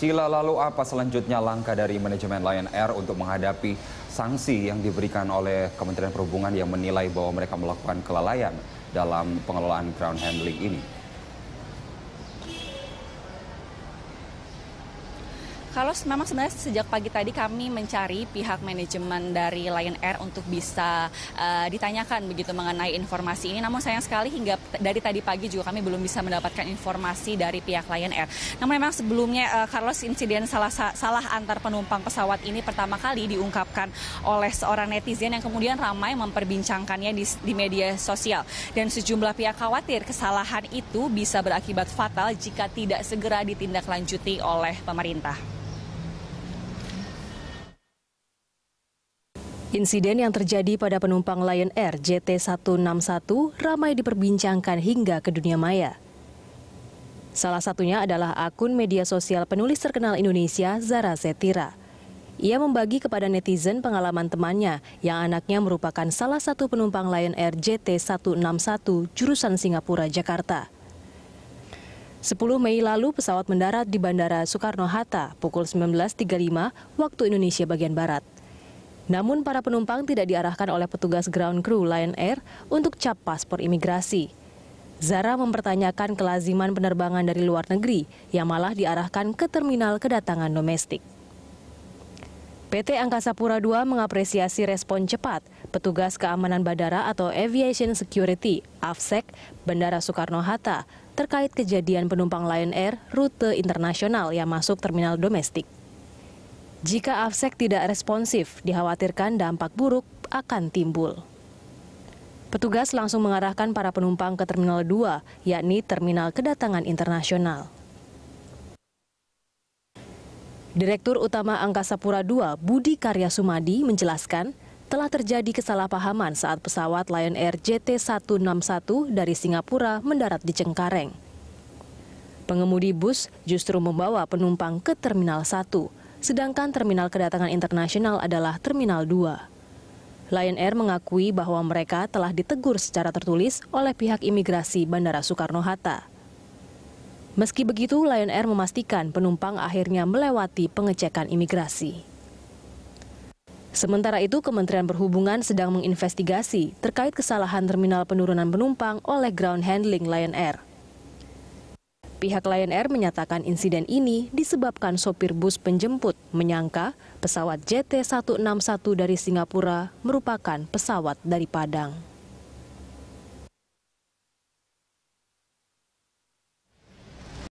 Cila lalu apa selanjutnya langkah dari manajemen Lion Air untuk menghadapi sanksi yang diberikan oleh Kementerian Perhubungan yang menilai bahwa mereka melakukan kelalaian dalam pengelolaan ground handling ini? Kalau memang sebenarnya sejak pagi tadi kami mencari pihak manajemen dari Lion Air untuk bisa uh, ditanyakan begitu mengenai informasi ini. Namun sayang sekali hingga dari tadi pagi juga kami belum bisa mendapatkan informasi dari pihak Lion Air. Namun memang sebelumnya uh, Carlos insiden salah salah antar penumpang pesawat ini pertama kali diungkapkan oleh seorang netizen yang kemudian ramai memperbincangkannya di, di media sosial. Dan sejumlah pihak khawatir kesalahan itu bisa berakibat fatal jika tidak segera ditindaklanjuti oleh pemerintah. Insiden yang terjadi pada penumpang Lion Air JT161 ramai diperbincangkan hingga ke dunia maya. Salah satunya adalah akun media sosial penulis terkenal Indonesia Zara Setira. Ia membagi kepada netizen pengalaman temannya yang anaknya merupakan salah satu penumpang Lion Air JT161 jurusan Singapura, Jakarta. 10 Mei lalu pesawat mendarat di Bandara Soekarno-Hatta pukul 19.35 waktu Indonesia bagian Barat. Namun para penumpang tidak diarahkan oleh petugas ground crew Lion Air untuk cap paspor imigrasi. Zara mempertanyakan kelaziman penerbangan dari luar negeri yang malah diarahkan ke terminal kedatangan domestik. PT Angkasa Pura II mengapresiasi respon cepat petugas keamanan bandara atau Aviation Security AFSEC Bandara Soekarno-Hatta terkait kejadian penumpang Lion Air rute internasional yang masuk terminal domestik. Jika AFSEK tidak responsif, dikhawatirkan dampak buruk akan timbul. Petugas langsung mengarahkan para penumpang ke Terminal 2, yakni Terminal Kedatangan Internasional. Direktur Utama Angkasa Pura II, Budi Karya Sumadi, menjelaskan telah terjadi kesalahpahaman saat pesawat Lion Air JT161 dari Singapura mendarat di Cengkareng. Pengemudi bus justru membawa penumpang ke Terminal 1, sedangkan terminal kedatangan internasional adalah Terminal 2. Lion Air mengakui bahwa mereka telah ditegur secara tertulis oleh pihak imigrasi Bandara Soekarno-Hatta. Meski begitu, Lion Air memastikan penumpang akhirnya melewati pengecekan imigrasi. Sementara itu, Kementerian Perhubungan sedang menginvestigasi terkait kesalahan terminal penurunan penumpang oleh ground handling Lion Air. Pihak Lion Air menyatakan insiden ini disebabkan sopir bus penjemput menyangka pesawat JT161 dari Singapura merupakan pesawat dari Padang.